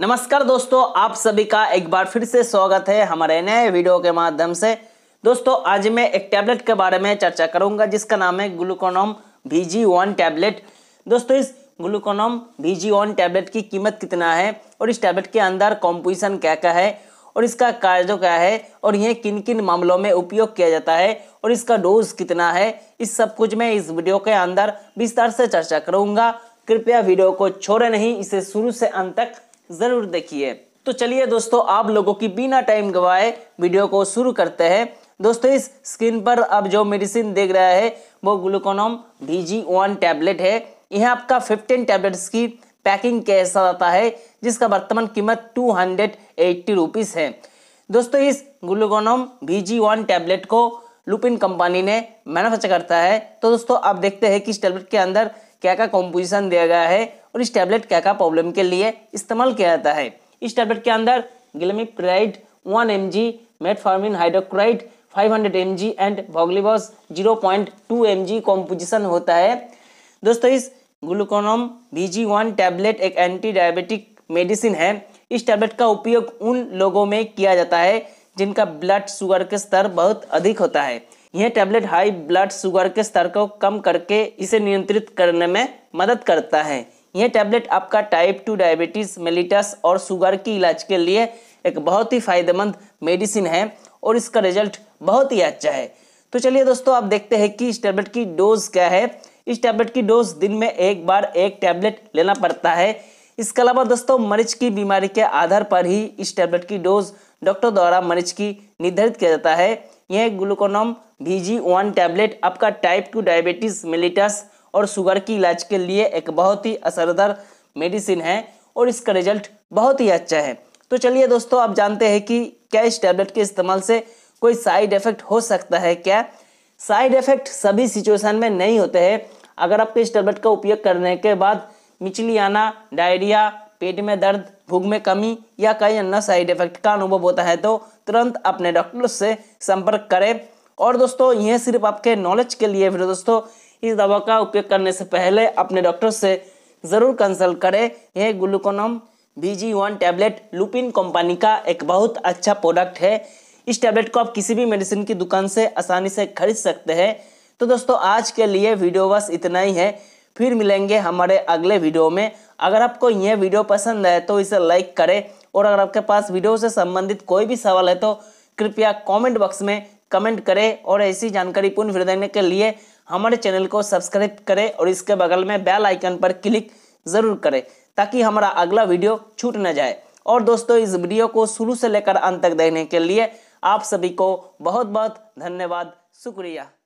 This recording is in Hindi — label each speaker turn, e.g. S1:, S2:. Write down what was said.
S1: नमस्कार दोस्तों आप सभी का एक बार फिर से स्वागत है हमारे नए वीडियो के माध्यम से दोस्तों आज मैं एक टैबलेट के बारे में चर्चा करूंगा जिसका नाम है Gluconorm V G one tablet दोस्तों इस Gluconorm V G one tablet की कीमत कितना है और इस टैबलेट के अंदर कॉम्पोजिशन क्या क्या है और इसका कार्य क्या है और यह किन किन मामलों में उपयोग किया जाता है और इसका डोज कितना है इस सब कुछ मैं इस वीडियो के अंदर विस्तार से चर्चा करूंगा कृपया वीडियो को छोड़े नहीं इसे शुरू से अंत तक ज़रूर देखिए तो चलिए दोस्तों आप लोगों की बिना टाइम गवाए वीडियो को शुरू करते हैं दोस्तों इस स्क्रीन पर आप जो मेडिसिन देख रहा है वो Gluconorm D G one tablet है यह आपका फिफ्टीन टैबलेट्स की पैकिंग के साथ आता है जिसका वर्तमान कीमत टू हंड्रेड एट्टी रुपीज़ है दोस्तों इस Gluconorm V G one tablet को लुपिन कंपनी ने मैनुफैक्चर करता है तो दोस्तों आप देखते हैं कि इस टैबलेट के अंदर क्या क्या कॉम्पोजिशन दिया गया है और इस टैबलेट क्या क्या प्रॉब्लम के लिए इस्तेमाल किया जाता है इस टैबलेट के अंदर glimepiride one M G metformin hydrochloride 500 M G and voglibose 0.2 point composition होता है दोस्तों इस ग्लूकोनम वीजी वन टैबलेट एक एंटी डायबिटिक मेडिसिन है इस टैबलेट का उपयोग उन लोगों में किया जाता है जिनका ब्लड शुगर के स्तर बहुत अधिक होता है यह टैबलेट हाई ब्लड शुगर के स्तर को कम करके इसे नियंत्रित करने में मदद करता है यह टैबलेट आपका टाइप टू डायबिटीज़ मेलिटस और शुगर की इलाज के लिए एक बहुत ही फायदेमंद मेडिसिन है और इसका रिजल्ट बहुत ही अच्छा है तो चलिए दोस्तों आप देखते हैं कि इस टैबलेट की डोज क्या है इस टैबलेट की डोज दिन में एक बार एक टैबलेट लेना पड़ता है इसके अलावा दोस्तों मरीज की बीमारी के आधार पर ही इस टैबलेट की डोज डॉक्टर द्वारा मरीज की निर्धारित किया जाता है यह Gluconorm V G one tablet आपका टाइप टू डायबिटीज़ मिलिटस और शुगर की इलाज के लिए एक बहुत ही असरदार मेडिसिन है और इसका रिजल्ट बहुत ही अच्छा है तो चलिए दोस्तों आप जानते हैं कि क्या इस टैबलेट के इस्तेमाल से कोई साइड इफेक्ट हो सकता है क्या साइड इफेक्ट सभी सिचुएशन में नहीं होते हैं अगर आपके इस टैबलेट का उपयोग करने के बाद मिचली आना डायरिया पेट में दर्द भूख में कमी या कई अन्य साइड इफेक्ट का अनुभव होता है तो तुरंत अपने डॉक्टर से संपर्क करें और दोस्तों यह सिर्फ आपके नॉलेज के लिए फिर दोस्तों इस दवा का उपयोग करने से पहले अपने डॉक्टर से ज़रूर कंसल्ट करें यह Gluconorm V G one tablet Lupin company का एक बहुत अच्छा प्रोडक्ट है इस टैबलेट को आप किसी भी मेडिसिन की दुकान से आसानी से खरीद सकते हैं तो दोस्तों आज के लिए वीडियो बस इतना ही है फिर मिलेंगे हमारे अगले वीडियो में अगर आपको यह वीडियो पसंद है तो इसे लाइक करें और अगर आपके पास वीडियो से संबंधित कोई भी सवाल है तो कृपया कमेंट बॉक्स में कमेंट करें और ऐसी पूर्ण वीडियो देखने के लिए हमारे चैनल को सब्सक्राइब करें और इसके बगल में बेल आइकन पर क्लिक ज़रूर करें ताकि हमारा अगला वीडियो छूट न जाए और दोस्तों इस वीडियो को शुरू से लेकर अंत तक देखने के लिए आप सभी को बहुत बहुत धन्यवाद शुक्रिया